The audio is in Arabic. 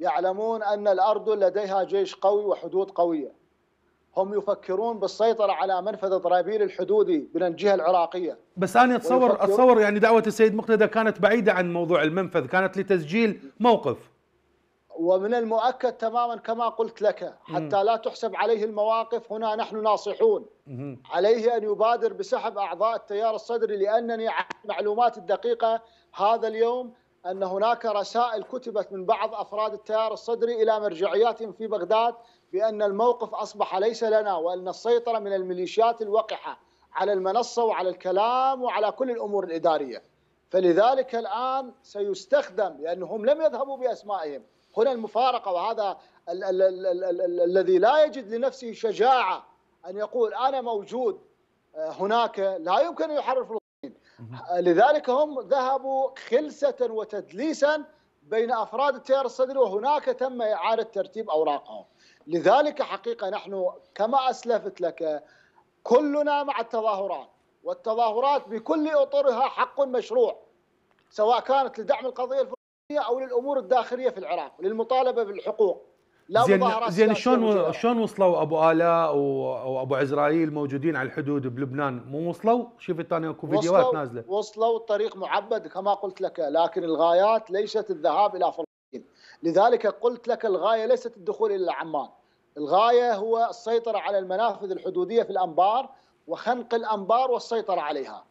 يعلمون أن الأرض لديها جيش قوي وحدود قوية هم يفكرون بالسيطرة على منفذ طرابيل الحدودي من الجهة العراقية بس أنا أتصور أتصور يعني دعوة السيد مقتدى كانت بعيدة عن موضوع المنفذ كانت لتسجيل موقف ومن المؤكد تماما كما قلت لك حتى لا تحسب عليه المواقف هنا نحن ناصحون عليه أن يبادر بسحب أعضاء التيار الصدري لأنني معلومات الدقيقة هذا اليوم أن هناك رسائل كتبت من بعض أفراد التيار الصدري إلى مرجعياتهم في بغداد بأن الموقف أصبح ليس لنا وأن السيطرة من الميليشيات الوقحة على المنصة وعلى الكلام وعلى كل الأمور الإدارية فلذلك الآن سيستخدم لأنهم لم يذهبوا بأسمائهم هنا المفارقة وهذا ال ال ال ال ال ال الذي لا يجد لنفسه شجاعة أن يقول أنا موجود آه، هناك لا يمكن أن يحرر لذلك هم ذهبوا خلسة وتدليسا بين أفراد التيار الصدري وهناك تم إعادة ترتيب أوراقهم لذلك حقيقة نحن كما أسلفت لك كلنا مع التظاهرات والتظاهرات بكل أطرها حق مشروع سواء كانت لدعم القضية الفلسطينية أو للأمور الداخلية في العراق للمطالبة بالحقوق لا زين زين شلون يعني. شلون وصلوا ابو الاء وابو عزرائيل موجودين على الحدود بلبنان مو وصلوا شفت انا اكو فيديوهات نازله وصلوا الطريق معبد كما قلت لك لكن الغايات ليست الذهاب الى فلسطين لذلك قلت لك الغايه ليست الدخول الى عمان الغايه هو السيطره على المنافذ الحدوديه في الانبار وخنق الانبار والسيطره عليها